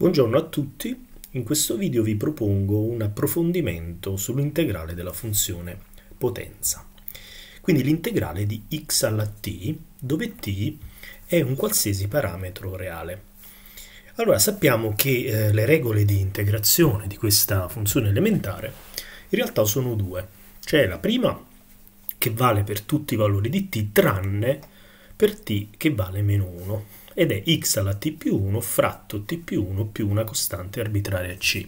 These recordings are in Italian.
Buongiorno a tutti, in questo video vi propongo un approfondimento sull'integrale della funzione potenza. Quindi l'integrale di x alla t, dove t è un qualsiasi parametro reale. Allora sappiamo che eh, le regole di integrazione di questa funzione elementare in realtà sono due. C'è la prima che vale per tutti i valori di t tranne per t che vale meno 1 ed è x alla t più 1 fratto t più 1 più una costante arbitraria c.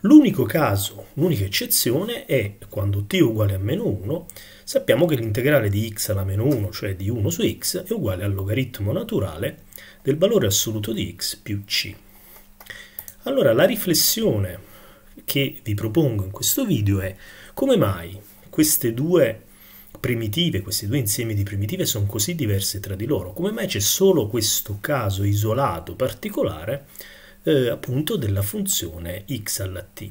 L'unico caso, l'unica eccezione è quando t è uguale a meno 1, sappiamo che l'integrale di x alla meno 1, cioè di 1 su x, è uguale al logaritmo naturale del valore assoluto di x più c. Allora la riflessione che vi propongo in questo video è come mai queste due primitive, questi due insiemi di primitive sono così diversi tra di loro? Come mai c'è solo questo caso isolato particolare eh, appunto della funzione x alla t?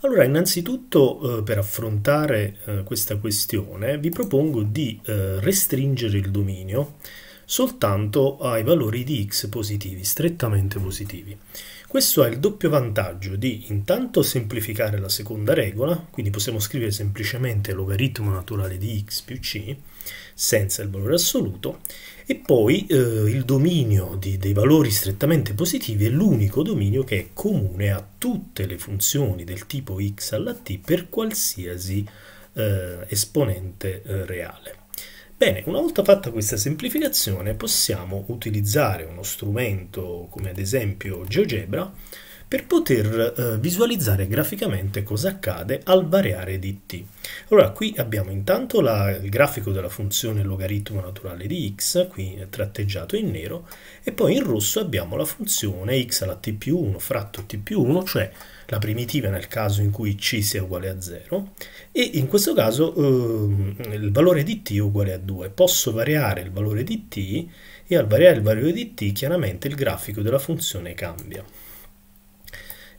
Allora, innanzitutto eh, per affrontare eh, questa questione vi propongo di eh, restringere il dominio soltanto ai valori di x positivi, strettamente positivi. Questo ha il doppio vantaggio di intanto semplificare la seconda regola, quindi possiamo scrivere semplicemente logaritmo naturale di x più c senza il valore assoluto, e poi eh, il dominio di, dei valori strettamente positivi è l'unico dominio che è comune a tutte le funzioni del tipo x alla t per qualsiasi eh, esponente eh, reale. Bene, una volta fatta questa semplificazione possiamo utilizzare uno strumento come ad esempio GeoGebra per poter eh, visualizzare graficamente cosa accade al variare di t. Allora qui abbiamo intanto la, il grafico della funzione logaritmo naturale di x, qui tratteggiato in nero, e poi in rosso abbiamo la funzione x alla t più 1 fratto t più 1, cioè la primitiva nel caso in cui c sia uguale a 0 e in questo caso eh, il valore di t è uguale a 2. Posso variare il valore di t e al variare il valore di t chiaramente il grafico della funzione cambia.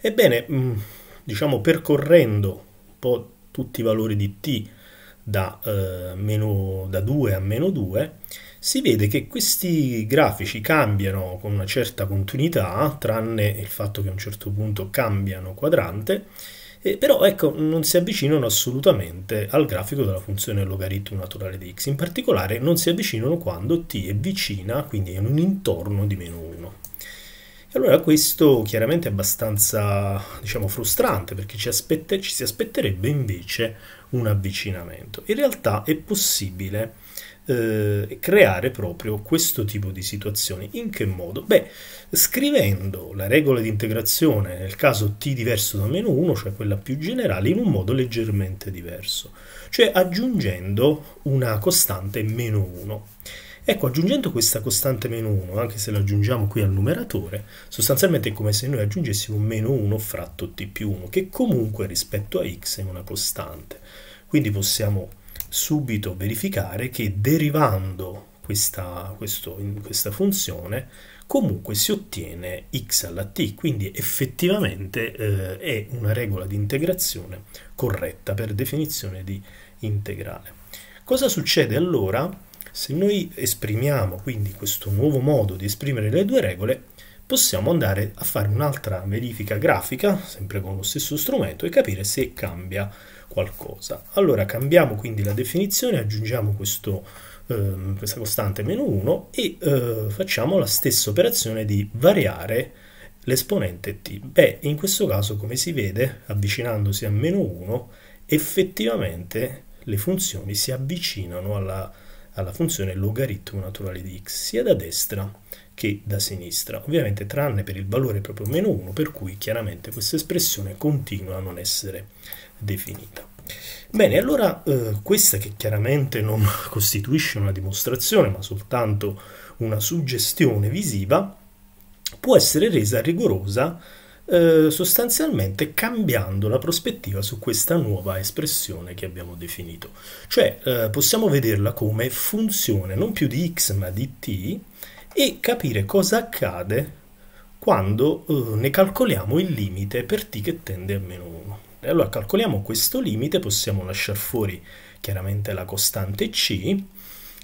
Ebbene, mm, diciamo percorrendo un po' tutti i valori di t da, eh, meno, da 2 a meno 2, si vede che questi grafici cambiano con una certa continuità, tranne il fatto che a un certo punto cambiano quadrante, eh, però ecco, non si avvicinano assolutamente al grafico della funzione logaritmo naturale di x, in particolare non si avvicinano quando t è vicina, quindi è in un intorno di meno 1 allora questo chiaramente è abbastanza diciamo, frustrante perché ci, aspette, ci si aspetterebbe invece un avvicinamento. In realtà è possibile eh, creare proprio questo tipo di situazioni. In che modo? Beh, scrivendo la regola di integrazione nel caso t diverso da meno 1, cioè quella più generale, in un modo leggermente diverso, cioè aggiungendo una costante meno 1. Ecco, aggiungendo questa costante meno 1, anche se la aggiungiamo qui al numeratore, sostanzialmente è come se noi aggiungessimo meno 1 fratto t più 1, che comunque rispetto a x è una costante. Quindi possiamo subito verificare che derivando questa, questo, questa funzione comunque si ottiene x alla t, quindi effettivamente eh, è una regola di integrazione corretta per definizione di integrale. Cosa succede allora se noi esprimiamo quindi questo nuovo modo di esprimere le due regole, possiamo andare a fare un'altra verifica grafica, sempre con lo stesso strumento, e capire se cambia qualcosa. Allora cambiamo quindi la definizione, aggiungiamo questo, eh, questa costante meno 1 e eh, facciamo la stessa operazione di variare l'esponente t. Beh, in questo caso, come si vede, avvicinandosi a meno 1, effettivamente le funzioni si avvicinano alla alla funzione logaritmo naturale di x, sia da destra che da sinistra, ovviamente tranne per il valore proprio meno 1, per cui chiaramente questa espressione continua a non essere definita. Bene, allora eh, questa che chiaramente non costituisce una dimostrazione, ma soltanto una suggestione visiva, può essere resa rigorosa eh, sostanzialmente cambiando la prospettiva su questa nuova espressione che abbiamo definito. Cioè eh, possiamo vederla come funzione non più di x ma di t e capire cosa accade quando eh, ne calcoliamo il limite per t che tende a meno 1. E allora calcoliamo questo limite, possiamo lasciare fuori chiaramente la costante c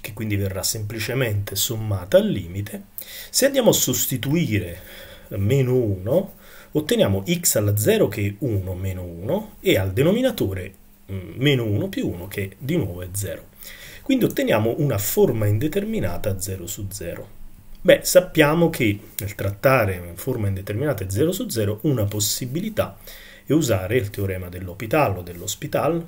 che quindi verrà semplicemente sommata al limite. Se andiamo a sostituire meno 1 otteniamo x alla 0 che è 1 meno 1 e al denominatore mm, meno 1 più 1 che di nuovo è 0. Quindi otteniamo una forma indeterminata 0 su 0. Beh, sappiamo che nel trattare forma indeterminata 0 su 0 una possibilità è usare il teorema dell'Hopital o dell'Hospital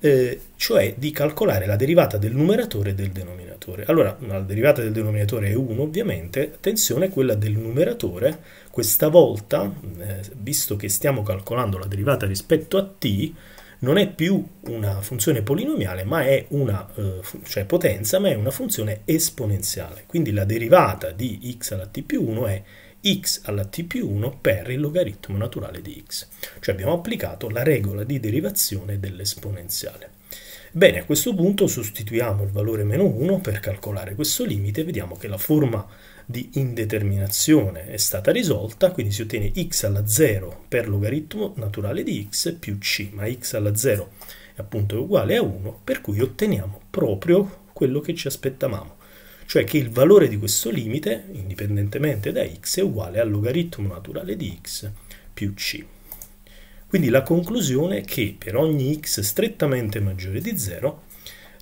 eh, cioè di calcolare la derivata del numeratore e del denominatore. Allora, la derivata del denominatore è 1 ovviamente, attenzione quella del numeratore, questa volta, eh, visto che stiamo calcolando la derivata rispetto a t, non è più una funzione polinomiale, ma è una eh, cioè potenza, ma è una funzione esponenziale. Quindi la derivata di x alla t più 1 è x alla t più 1 per il logaritmo naturale di x. Cioè abbiamo applicato la regola di derivazione dell'esponenziale. Bene, a questo punto sostituiamo il valore meno 1 per calcolare questo limite, vediamo che la forma di indeterminazione è stata risolta, quindi si ottiene x alla 0 per logaritmo naturale di x più c, ma x alla 0 è appunto uguale a 1, per cui otteniamo proprio quello che ci aspettavamo cioè che il valore di questo limite, indipendentemente da x, è uguale al logaritmo naturale di x più c. Quindi la conclusione è che per ogni x strettamente maggiore di 0,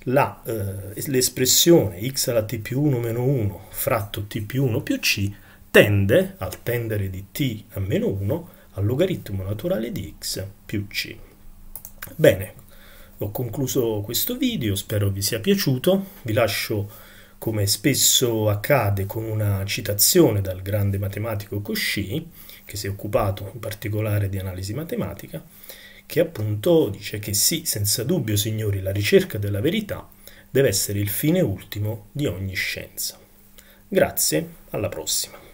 eh, l'espressione eh, x alla t più 1 meno 1 fratto t più 1 più c tende, al tendere di t a meno 1, al logaritmo naturale di x più c. Bene, ho concluso questo video, spero vi sia piaciuto, vi lascio come spesso accade con una citazione dal grande matematico Cauchy, che si è occupato in particolare di analisi matematica, che appunto dice che sì, senza dubbio signori, la ricerca della verità deve essere il fine ultimo di ogni scienza. Grazie, alla prossima.